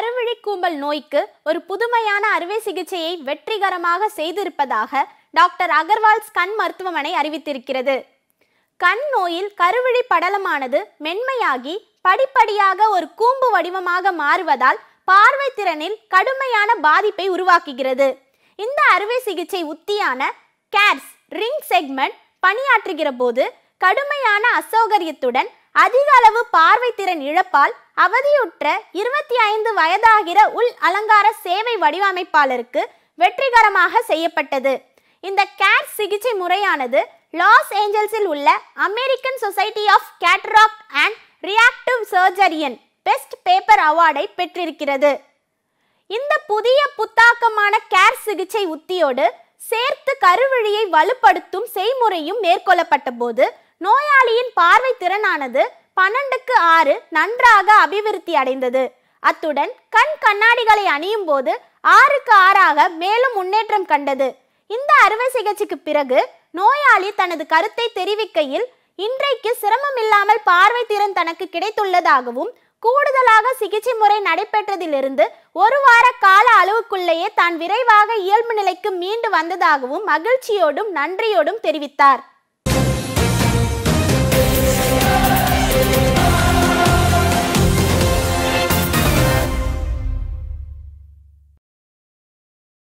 கருவிழி கூம்பல் நோய்க்கு ஒரு புதுமையான அறுவை சிகிச்சையை வெற்றிகரமாக செய்திருப்பதாக டாக்டர் அகர்வால்ஸ் கண் மருத்துவமனை அறிவித்திருக்கிறது கண் நோயில் கருவிழி படலமானது மென்மையாகி படிப்படியாக ஒரு கூம்பு வடிவமாக மாறுவதால் பார்வை திறனில் கடுமையான பாதிப்பை உருவாக்குகிறது இந்த அறுவை சிகிச்சை உத்தியான கேர்ஸ் ரிங் செக்மெண்ட் பணியாற்றுகிற போது கடுமையான அசௌகரியத்துடன் அதிக அளவு பார்வை திறன் இழப்பால் அவதியுற்ற இருபத்தி ஐந்து வயதாகிற உள் அலங்கார சேவை வடிவமைப்பாளருக்கு வெற்றிகரமாக செய்யப்பட்டது இந்த கேட் சிகிச்சை முறையானது லாஸ் ஏஞ்சல்ஸில் உள்ள American society of cataract and refractive சர்ஜரியன் பெஸ்ட் பேப்பர் அவார்டை பெற்றிருக்கிறது இந்த புதிய புத்தாக்கமான கேர் சிகிச்சை உத்தியோடு சேர்த்து கருவழியை வலுப்படுத்தும் செய்முறையும் மேற்கொள்ளப்பட்ட போது நோயாளியின் பார்வை திறனானது பன்னெண்டுக்கு ஆறு நன்றாக அபிவிருத்தி அடைந்தது அத்துடன் கண் கண்ணாடிகளை அணியும் போது ஆறுக்கு ஆறாக மேலும் முன்னேற்றம் கண்டது இந்த அறுவை சிகிச்சைக்கு பிறகு நோயாளி தனது கருத்தை தெரிவிக்கையில் இன்றைக்கு சிரமம் இல்லாமல் பார்வை திறன் தனக்கு கிடைத்துள்ளதாகவும் கூடுதலாக சிகிச்சை முறை நடைபெற்றதிலிருந்து ஒரு வார கால அளவுக்குள்ளேயே தான் விரைவாக இயல்பு நிலைக்கு மீண்டு வந்ததாகவும் மகிழ்ச்சியோடும் நன்றியோடும் தெரிவித்தார்